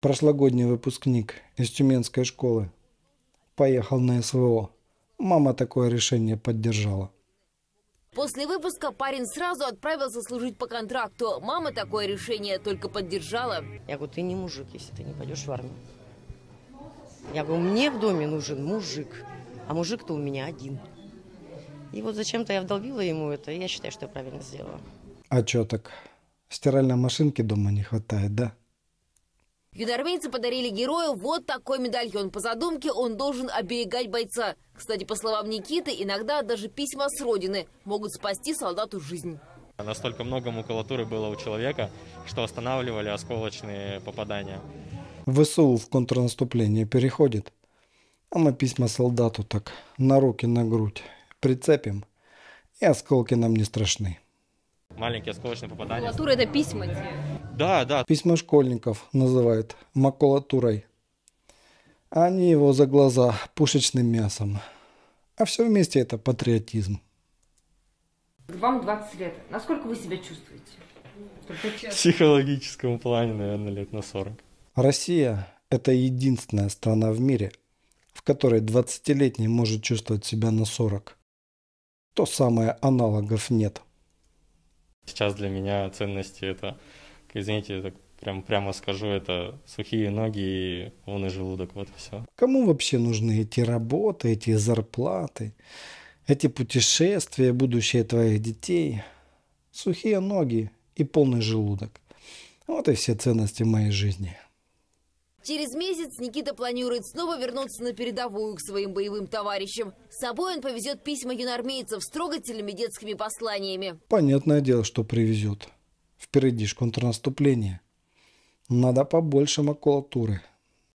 прошлогодний выпускник из Тюменской школы. Поехал на СВО. Мама такое решение поддержала. После выпуска парень сразу отправился служить по контракту. Мама такое решение только поддержала. Я говорю, ты не мужик, если ты не пойдешь в армию. Я говорю, мне в доме нужен мужик, а мужик-то у меня один. И вот зачем-то я вдолбила ему это, и я считаю, что я правильно сделала. А чё так? Стиральной машинки дома не хватает, да? Юнормейцы подарили герою вот такой медальон. По задумке он должен оберегать бойца. Кстати, по словам Никиты, иногда даже письма с родины могут спасти солдату жизнь. Настолько много макулатуры было у человека, что останавливали осколочные попадания. ВСУ в контрнаступление переходит. А мы письма солдату так на руки, на грудь прицепим, и осколки нам не страшны. Маленькие осколочные попадания. Макулатура – это письма. Да, да. Письма школьников называют макулатурой. Они его за глаза пушечным мясом. А все вместе это патриотизм. Вам 20 лет. Насколько вы себя чувствуете? В психологическом плане, наверное, лет на 40. Россия – это единственная страна в мире, в которой 20-летний может чувствовать себя на 40. То самое аналогов нет. Сейчас для меня ценности – это извините, так прям прямо скажу, это сухие ноги и вон и желудок, вот и все. Кому вообще нужны эти работы, эти зарплаты, эти путешествия, будущее твоих детей? Сухие ноги и полный желудок. Вот и все ценности моей жизни. Через месяц Никита планирует снова вернуться на передовую к своим боевым товарищам. С собой он повезет письма юнормейцев с трогательными детскими посланиями. Понятное дело, что привезет. Впереди ж контрнаступление. Надо побольше макулатуры.